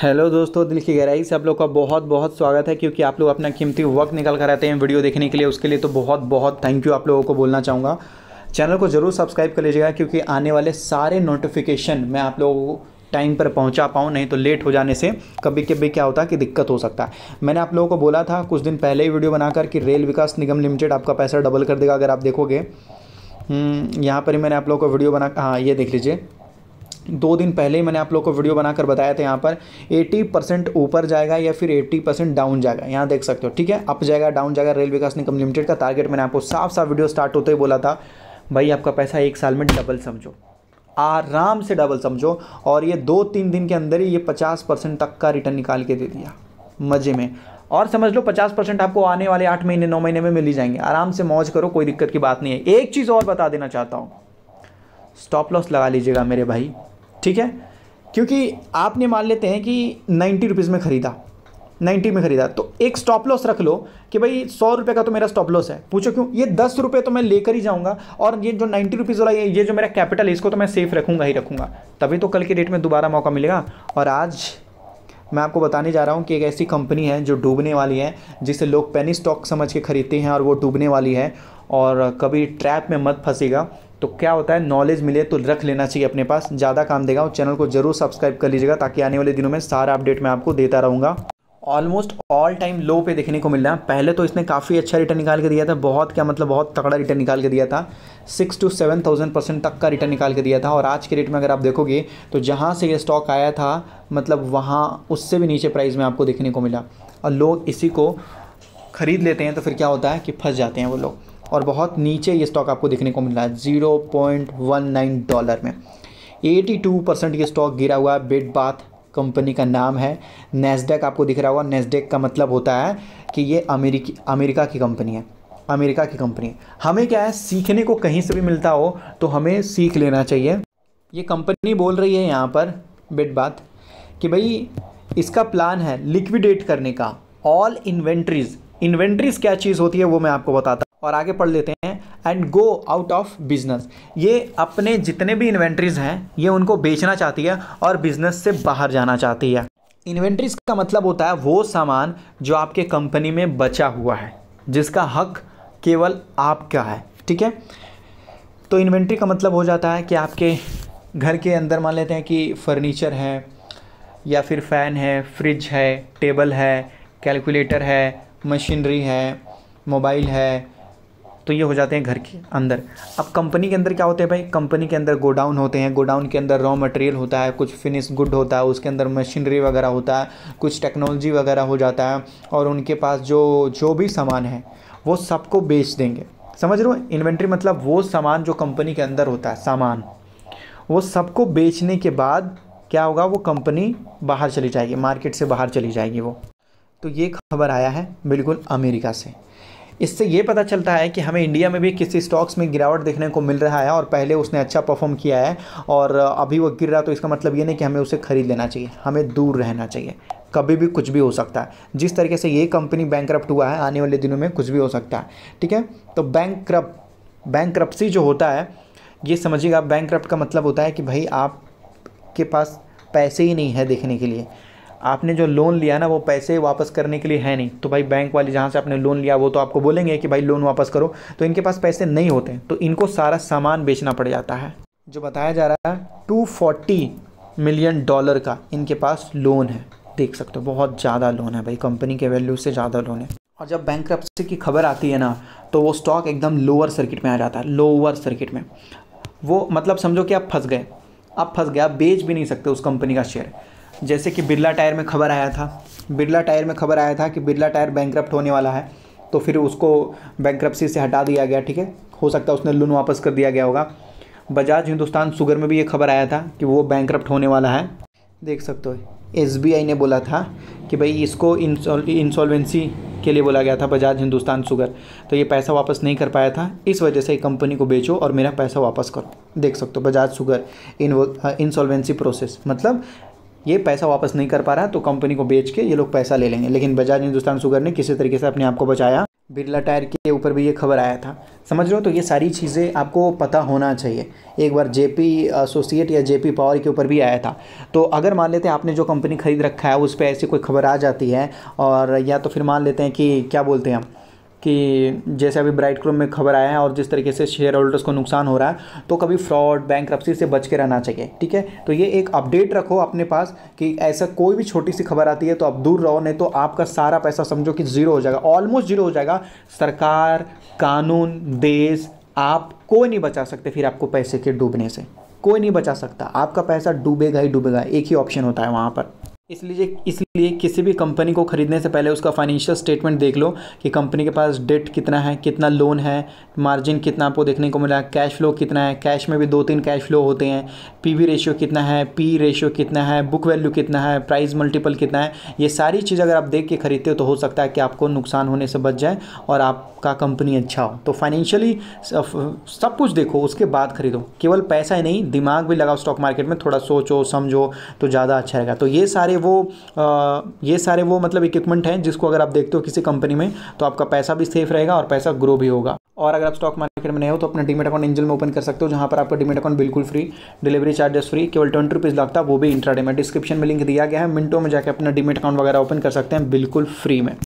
hello दोस्तों दिल की गहराई से आप लोग का बहुत बहुत स्वागत है क्योंकि आप लोग अपना कीमती वक्त निकल कर आते हैं वीडियो देखने के लिए उसके लिए तो बहुत बहुत थैंक यू आप लोगों को बोलना चाहूँगा चैनल को ज़रूर सब्सक्राइब कर लीजिएगा क्योंकि आने वाले सारे नोटिफिकेशन मैं आप लोगों को टाइम पर पहुंचा पाऊँ नहीं तो लेट हो जाने से कभी कभी क्या होता है कि दिक्कत हो सकता है मैंने आप लोगों को बोला था कुछ दिन पहले ही वीडियो बनाकर कि रेल विकास निगम लिमिटेड आपका पैसा डबल कर देगा अगर आप देखोगे हम्म, यहाँ पर ही मैंने आप लोगों को वीडियो बना हाँ ये देख लीजिए दो दिन पहले ही मैंने आप लोग को वीडियो बनाकर बताया था यहाँ पर 80 परसेंट ऊपर जाएगा या फिर 80 परसेंट डाउन जाएगा यहाँ देख सकते हो ठीक है अप जाएगा डाउन जाएगा रेल विकास निगम लिमिटेड का टारगेट मैंने आपको साफ साफ वीडियो स्टार्ट होते ही बोला था भाई आपका पैसा एक साल में डबल समझो आराम से डबल समझो और ये दो तीन दिन के अंदर ही ये पचास परसेंट तक का रिटर्न निकाल के दे दिया मज़े में और समझ लो 50 परसेंट आपको आने वाले आठ महीने नौ महीने में मिल ही जाएंगे आराम से मौज करो कोई दिक्कत की बात नहीं है एक चीज़ और बता देना चाहता हूँ स्टॉप लॉस लगा लीजिएगा मेरे भाई ठीक है क्योंकि आपने मान लेते हैं कि नाइन्टी रुपीज़ में ख़रीदा नाइन्टी में ख़रीदा तो एक स्टॉप लॉस रख लो कि भाई सौ रुपये का तो मेरा स्टॉप लॉस है पूछो क्यों ये दस रुपये तो मैं लेकर ही जाऊँगा और ये जो नाइन्टी रुपीज़ वाला ये जो मेरा कैपिटल है इसको तो मैं सेफ रखूँगा ही रखूँगा तभी तो कल के डेट में दोबारा मौका मिलेगा और आज मैं आपको बताने जा रहा हूँ कि एक ऐसी कंपनी है जो डूबने वाली है जिसे लोग पेनी स्टॉक समझ के ख़रीदते हैं और वो डूबने वाली है और कभी ट्रैप में मत फंसेगा तो क्या होता है नॉलेज मिले तो रख लेना चाहिए अपने पास ज़्यादा काम देगा और चैनल को जरूर सब्सक्राइब कर लीजिएगा ताकि आने वाले दिनों में सारा अपडेट मैं आपको देता रहूँगा ऑलमोस्ट ऑल टाइम लो पे देखने को मिल रहा है पहले तो इसने काफ़ी अच्छा रिटर्न निकाल के दिया था बहुत क्या मतलब बहुत तगड़ा रिटर्न निकाल के दिया था six two seven thousand percent तक का रिटर्न निकाल के दिया था और आज के रेट में अगर आप देखोगे तो जहाँ से ये स्टॉक आया था मतलब वहाँ उससे भी नीचे प्राइस में आपको देखने को मिला और लोग इसी को ख़रीद लेते हैं तो फिर क्या होता है कि फंस जाते हैं वो लोग और बहुत नीचे ये स्टॉक आपको देखने को मिल रहा है zero point one nine dollar में एटी टू परसेंट ये स्टॉक गिरा हुआ है बेड बाथ कंपनी का नाम है नेस्डेक आपको दिख रहा होगा नेस्डेक का मतलब होता है कि ये अमेरिकी अमेरिका की कंपनी है अमेरिका की कंपनी हमें क्या है सीखने को कहीं से भी मिलता हो तो हमें सीख लेना चाहिए ये कंपनी बोल रही है यहाँ पर बेड बात कि भाई इसका प्लान है लिक्विडेट करने का ऑल इन्वेंट्रीज़ इन्वेंट्रीज़ क्या चीज़ होती है वो मैं आपको बताता और आगे पढ़ लेते हैं and go out of business ये अपने जितने भी इन्वेंट्रीज हैं ये उनको बेचना चाहती है और बिजनेस से बाहर जाना चाहती है इन्वेंट्रीज का मतलब होता है वो सामान जो आपके कंपनी में बचा हुआ है जिसका हक केवल आपका है ठीक है तो इन्वेंट्री का मतलब हो जाता है कि आपके घर के अंदर मान लेते हैं कि फर्नीचर है या फिर फ़ैन है फ्रिज है टेबल है कैलकुलेटर है मशीनरी है मोबाइल है तो ये हो जाते हैं घर के अंदर अब कंपनी के अंदर क्या होते हैं भाई कंपनी के अंदर गोडाउन होते हैं गोडाउन के अंदर रॉ मटेरियल होता है कुछ फिनिश गुड होता है उसके अंदर मशीनरी वगैरह होता है कुछ टेक्नोलॉजी वगैरह हो जाता है और उनके पास जो जो भी सामान है वो सबको बेच देंगे समझ रहे हो इन्वेंट्री मतलब वो सामान जो कंपनी के अंदर होता है सामान वो सबको बेचने के बाद क्या होगा वो कंपनी बाहर चली जाएगी मार्केट से बाहर चली जाएगी वो तो ये खबर आया है बिल्कुल अमेरिका से इससे ये पता चलता है कि हमें इंडिया में भी किसी स्टॉक्स में गिरावट देखने को मिल रहा है और पहले उसने अच्छा परफॉर्म किया है और अभी वो गिर रहा तो इसका मतलब ये नहीं कि हमें उसे ख़रीद लेना चाहिए हमें दूर रहना चाहिए कभी भी कुछ भी हो सकता है जिस तरीके से ये कंपनी बैंक हुआ है आने वाले दिनों में कुछ भी हो सकता है ठीक है तो बैंक बैंक जो होता है ये समझिएगा बैंक का मतलब होता है कि भाई आप के पास पैसे ही नहीं है देखने के लिए आपने जो लोन लिया ना वो पैसे वापस करने के लिए है नहीं तो भाई बैंक वाले जहाँ से आपने लोन लिया वो तो आपको बोलेंगे कि भाई लोन वापस करो तो इनके पास पैसे नहीं होते तो इनको सारा सामान बेचना पड़ जाता है जो बताया जा रहा है टू फोर्टी मिलियन डॉलर का इनके पास लोन है देख सकते हो बहुत ज़्यादा लोन है भाई कंपनी के वैल्यू से ज़्यादा लोन है और जब बैंक की खबर आती है ना तो वो स्टॉक एकदम लोअर सर्किट में आ जाता है लोअर सर्किट में वो मतलब समझो कि आप फंस गए आप फंस गए आप बेच भी नहीं सकते उस कंपनी का शेयर जैसे कि बिरला टायर में खबर आया था बिरला टायर में खबर आया था कि बिरला टायर बैंक होने वाला है तो फिर उसको बैंक से हटा दिया गया ठीक है हो सकता है उसने लोन वापस कर दिया गया होगा बजाज हिंदुस्तान सुगर में भी ये खबर आया था कि वो बैंक होने वाला है देख सकते हो एस ने बोला था कि भाई इसको इंसॉल्वेंसी के लिए बोला गया था बजाज हिंदुस्तान शुगर तो ये पैसा वापस नहीं कर पाया था इस वजह से कंपनी को बेचो और मेरा पैसा वापस करो देख सकते हो Bajaj sugar in insolvency process मतलब ये पैसा वापस नहीं कर पा रहा तो कंपनी को बेच के ये लोग पैसा ले लेंगे लेकिन बजाज हिंदुस्तान सुगर ने किसी तरीके से अपने आप को बचाया बिरला टायर के ऊपर भी ये खबर आया था समझ लो तो ये सारी चीज़ें आपको पता होना चाहिए एक बार जेपी एसोसिएट या जेपी पावर के ऊपर भी आया था तो अगर मान लेते हैं आपने जो कंपनी खरीद रखा है उस पर ऐसी कोई खबर आ जाती है और या तो फिर मान लेते हैं कि क्या बोलते हैं हम कि जैसे अभी ब्राइट क्रोम में खबर आया है और जिस तरीके से शेयर होल्डर्स को नुकसान हो रहा है तो कभी फ्रॉड बैंक से बच के रहना चाहिए ठीक है तो ये एक अपडेट रखो अपने पास कि ऐसा कोई भी छोटी सी खबर आती है तो आप दूर रहो नहीं तो आपका सारा पैसा समझो कि ज़ीरो हो जाएगा ऑलमोस्ट ज़ीरो हो जाएगा सरकार कानून देश आप कोई नहीं बचा सकते फिर आपको पैसे के डूबने से कोई नहीं बचा सकता आपका पैसा डूबेगा ही डूबेगा एक ही ऑप्शन होता है वहाँ पर इसलिए इसलिए किसी भी कंपनी को ख़रीदने से पहले उसका फाइनेंशियल स्टेटमेंट देख लो कि कंपनी के पास डेट कितना है कितना लोन है मार्जिन कितना आपको देखने को मिला कैश फ्लो कितना है कैश में भी दो तीन कैश फ्लो होते हैं पीवी रेशियो कितना है पी रेशियो कितना है बुक वैल्यू कितना है प्राइस मल्टीपल कितना है ये सारी चीज़ अगर आप देख के ख़रीदते हो तो हो सकता है कि आपको नुकसान होने से बच जाए और आपका कंपनी अच्छा हो तो फाइनेंशियली सब कुछ देखो उसके बाद ख़रीदो केवल पैसा ही नहीं दिमाग भी लगाओ स्टॉक मार्केट में थोड़ा सोचो समझो तो ज़्यादा अच्छा रहेगा तो ये सारे सारे वो आ, ये सारे वो मतलब इक्विपमेंट हैं जिसको अगर आप देखते हो किसी कंपनी में तो आपका पैसा भी सेफ रहेगा और पैसा ग्रो भी होगा और अगर आप स्टॉक मार्केट में नहीं हो तो अपना डीमेट अकाउंट एंजल में ओपन कर सकते हो जहाँ पर आपका डीमेट अकाउंट बिल्कुल फ्री डिलीवरी चार्जेस फ्री केवल ट्वेंटी रुपीज़ लगता है वो भी इंट्राडे में डिस्क्रिप्शन में लिंक दिया गया है मिनटों में जाकर अपना डीमेट अकाउंट वगैरह ओपन कर सकते हैं बिल्कुल फ्री में